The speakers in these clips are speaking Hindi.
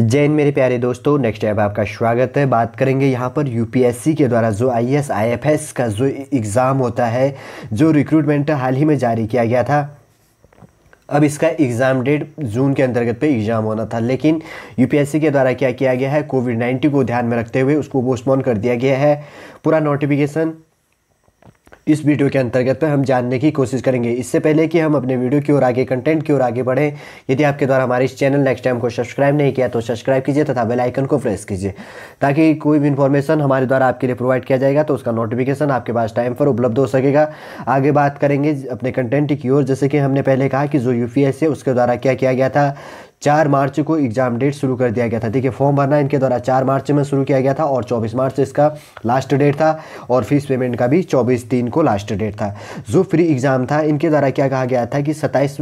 जैन मेरे प्यारे दोस्तों नेक्स्ट ऐप आपका स्वागत है बात करेंगे यहाँ पर यूपीएससी के द्वारा जो आईएएस आईएफएस का जो एग्ज़ाम होता है जो रिक्रूटमेंट हाल ही में जारी किया गया था अब इसका एग्ज़ाम डेट जून के अंतर्गत पे एग्ज़ाम होना था लेकिन यूपीएससी के द्वारा क्या किया गया है कोविड नाइन्टीन को ध्यान में रखते हुए उसको पोस्टपोन कर दिया गया है पूरा नोटिफिकेशन इस वीडियो के अंतर्गत हम जानने की कोशिश करेंगे इससे पहले कि हम अपने वीडियो की ओर आगे कंटेंट की ओर आगे बढ़ें यदि आपके द्वारा हमारे इस चैनल नेक्स्ट टाइम को सब्सक्राइब नहीं किया तो सब्सक्राइब कीजिए तथा बेल आइकन को प्रेस कीजिए ताकि कोई भी इन्फॉर्मेशन हमारे द्वारा आपके लिए प्रोवाइड किया जाएगा तो उसका नोटिफिकेशन आपके पास टाइम पर उपलब्ध हो सकेगा आगे बात करेंगे अपने कंटेंट की ओर जैसे कि हमने पहले कहा कि जो यू है उसके द्वारा क्या किया गया था चार मार्च को एग्जाम डेट शुरू कर दिया गया था देखिए फॉर्म भरना इनके द्वारा चार मार्च में शुरू किया गया था और चौबीस मार्च इसका लास्ट डेट था और फीस पेमेंट का भी चौबीस तीन को लास्ट डेट था जो फ्री एग्ज़ाम था इनके द्वारा क्या कहा गया था कि सत्ताईस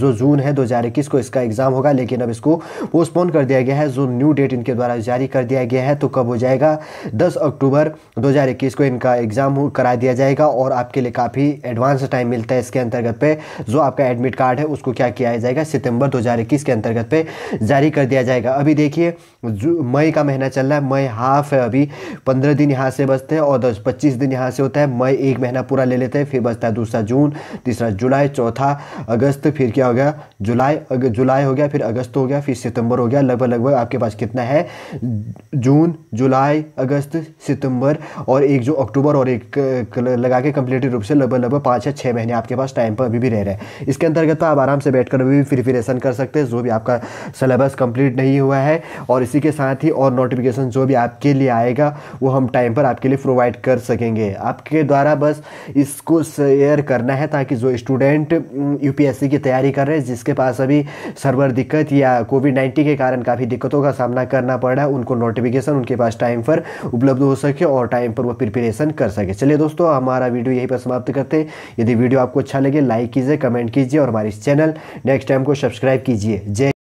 जो जून है दो को इसका एग्ज़ाम होगा लेकिन अब इसको पोस्टपोन कर दिया गया है जो न्यू डेट इनके द्वारा जारी कर दिया गया है तो कब हो जाएगा दस अक्टूबर दो को इनका एग्ज़ाम करा दिया जाएगा और आपके लिए काफ़ी एडवांस टाइम मिलता है इसके अंतर्गत पे जो आपका एडमिट कार्ड है उसको क्या किया जाएगा सितंबर 2021 के अंतर्गत ज़रूरत पे जारी कर दिया जाएगा अभी देखिए मई का महीना चल रहा है मई हाफ है अभी पंद्रह दिन यहाँ से बचते हैं और दस पच्चीस दिन यहाँ से होता है मई एक महीना पूरा ले लेते हैं फिर बचता है दूसरा जून तीसरा जुलाई चौथा अगस्त फिर क्या हो गया जुलाई जुलाई हो गया फिर अगस्त हो गया फिर सितंबर हो गया लगभग लगभग आपके पास कितना है जून जुलाई अगस्त सितंबर और एक जो अक्टूबर और एक लगा के कंप्लीट रूप से लगभग लगभग पाँच या छः महीने आपके पास टाइम पर अभी भी रह रहे हैं इसके अंतर्गत तो आप आराम से बैठ कर भी प्रिपरेशन कर सकते हैं जो भी आप आपका सलेबस कंप्लीट नहीं हुआ है और इसी के साथ ही और नोटिफिकेशन जो भी आपके लिए आएगा वो हम टाइम पर आपके लिए प्रोवाइड कर सकेंगे आपके द्वारा बस इसको शेयर करना है ताकि जो स्टूडेंट यू की तैयारी कर रहे हैं जिसके पास अभी सर्वर दिक्कत या कोविड नाइन्टीन के कारण काफ़ी दिक्कतों का सामना करना पड़ रहा है उनको नोटिफिकेशन उनके पास टाइम पर उपलब्ध हो सके और टाइम पर वो प्रिपरेशन कर सके चलिए दोस्तों हमारा वीडियो यहीं पर समाप्त करते हैं यदि वीडियो आपको अच्छा लगे लाइक कीजिए कमेंट कीजिए और हमारे चैनल नेक्स्ट टाइम को सब्सक्राइब कीजिए जय